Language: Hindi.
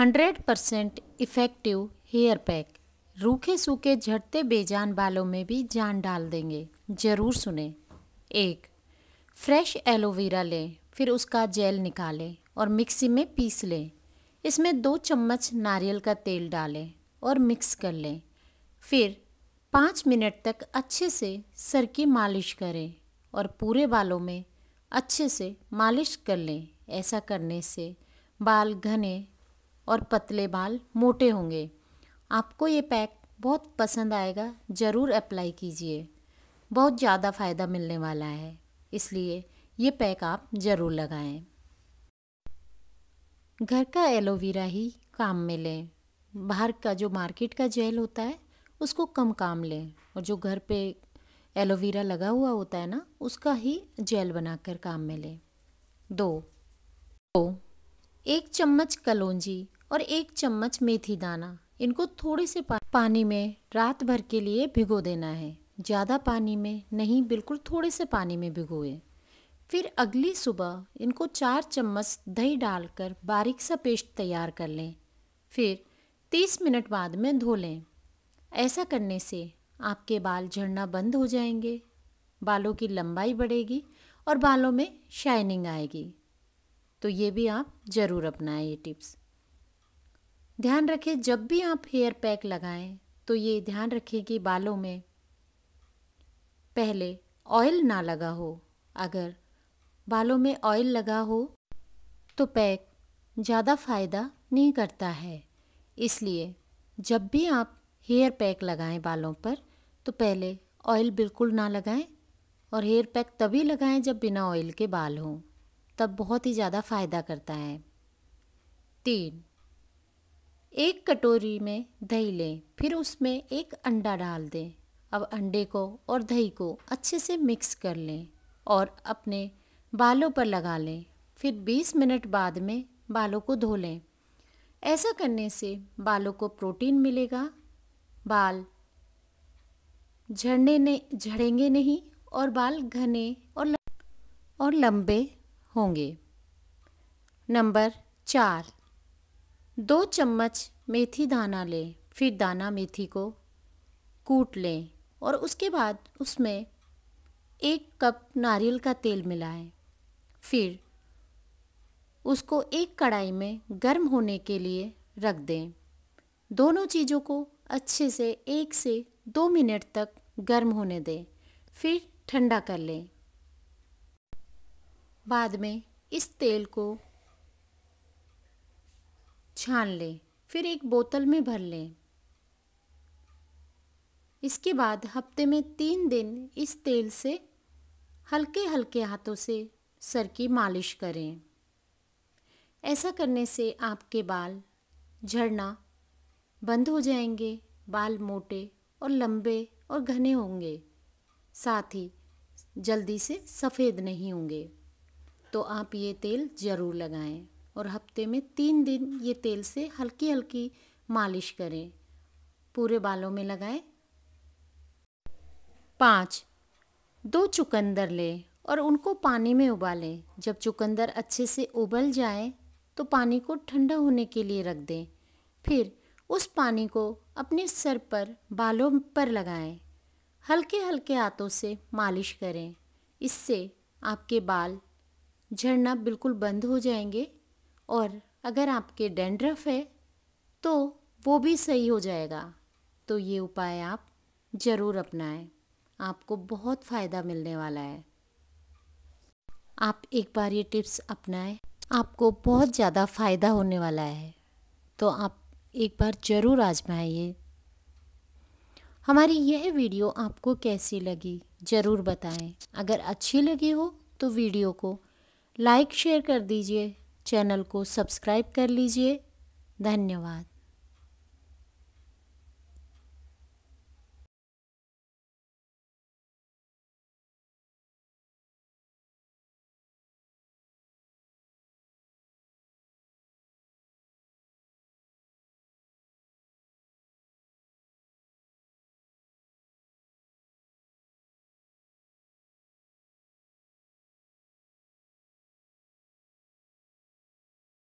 hundred percent effective hair pack रूखे सूखे झटते बेजान बालों में भी जान डाल देंगे ज़रूर सुने एक फ्रेश एलोवेरा लें फिर उसका जेल निकालें और मिक्सी में पीस लें इसमें दो चम्मच नारियल का तेल डालें और मिक्स कर लें फिर पाँच मिनट तक अच्छे से सर की मालिश करें और पूरे बालों में अच्छे से मालिश कर लें ऐसा करने से बाल घने और पतले बाल मोटे होंगे आपको ये पैक बहुत पसंद आएगा ज़रूर अप्लाई कीजिए बहुत ज़्यादा फ़ायदा मिलने वाला है इसलिए ये पैक आप ज़रूर लगाएं घर का एलोवेरा ही काम में लें बाहर का जो मार्केट का जेल होता है उसको कम काम लें और जो घर पे एलोवेरा लगा हुआ होता है ना उसका ही जेल बनाकर काम में लें दो दो एक चम्मच कलौंजी और एक चम्मच मेथी दाना इनको थोड़े से पानी में रात भर के लिए भिगो देना है ज़्यादा पानी में नहीं बिल्कुल थोड़े से पानी में भिगोए फिर अगली सुबह इनको चार चम्मच दही डालकर बारीक सा पेस्ट तैयार कर लें फिर तीस मिनट बाद में धो लें ऐसा करने से आपके बाल झड़ना बंद हो जाएंगे बालों की लंबाई बढ़ेगी और बालों में शाइनिंग आएगी तो ये भी आप ज़रूर अपनाएं ये टिप्स ध्यान रखें जब भी आप हेयर पैक लगाएं तो ये ध्यान रखें कि बालों में पहले ऑयल ना लगा हो अगर बालों में ऑयल लगा हो तो पैक ज़्यादा फ़ायदा नहीं करता है इसलिए जब भी आप हेयर पैक लगाएं बालों पर तो पहले ऑयल बिल्कुल ना लगाएं और हेयर पैक तभी लगाएं जब बिना ऑयल के बाल हों तब बहुत ही ज़्यादा फ़ायदा करता है तीन एक कटोरी में दही लें फिर उसमें एक अंडा डाल दें अब अंडे को और दही को अच्छे से मिक्स कर लें और अपने बालों पर लगा लें फिर 20 मिनट बाद में बालों को धो लें ऐसा करने से बालों को प्रोटीन मिलेगा बाल झड़ने नहीं झड़ेंगे नहीं और बाल घने और और लंबे होंगे नंबर चार दो चम्मच मेथी दाना लें फिर दाना मेथी को कूट लें और उसके बाद उसमें एक कप नारियल का तेल मिलाएं फिर उसको एक कढ़ाई में गर्म होने के लिए रख दें दोनों चीज़ों को अच्छे से एक से दो मिनट तक गर्म होने दें फिर ठंडा कर लें बाद में इस तेल को छान लें फिर एक बोतल में भर लें इसके बाद हफ्ते में तीन दिन इस तेल से हल्के हल्के हाथों से सर की मालिश करें ऐसा करने से आपके बाल झड़ना बंद हो जाएंगे बाल मोटे और लंबे और घने होंगे साथ ही जल्दी से सफ़ेद नहीं होंगे तो आप ये तेल ज़रूर लगाएं और हफ्ते में तीन दिन ये तेल से हल्की हल्की मालिश करें पूरे बालों में लगाएं पाँच दो चुकंदर लें और उनको पानी में उबालें जब चुकंदर अच्छे से उबल जाए तो पानी को ठंडा होने के लिए रख दें फिर उस पानी को अपने सर पर बालों पर लगाएं हल्के हल्के हाथों से मालिश करें इससे आपके बाल झड़ना बिल्कुल बंद हो जाएंगे और अगर आपके डेंड्रफ है तो वो भी सही हो जाएगा तो ये उपाय आप ज़रूर अपनाएं आपको बहुत फ़ायदा मिलने वाला है आप एक बार ये टिप्स अपनाएं आपको बहुत ज़्यादा फ़ायदा होने वाला है तो आप एक बार ज़रूर आजमाइए हमारी यह वीडियो आपको कैसी लगी ज़रूर बताएं अगर अच्छी लगी हो तो वीडियो को लाइक शेयर कर दीजिए चैनल को सब्सक्राइब कर लीजिए धन्यवाद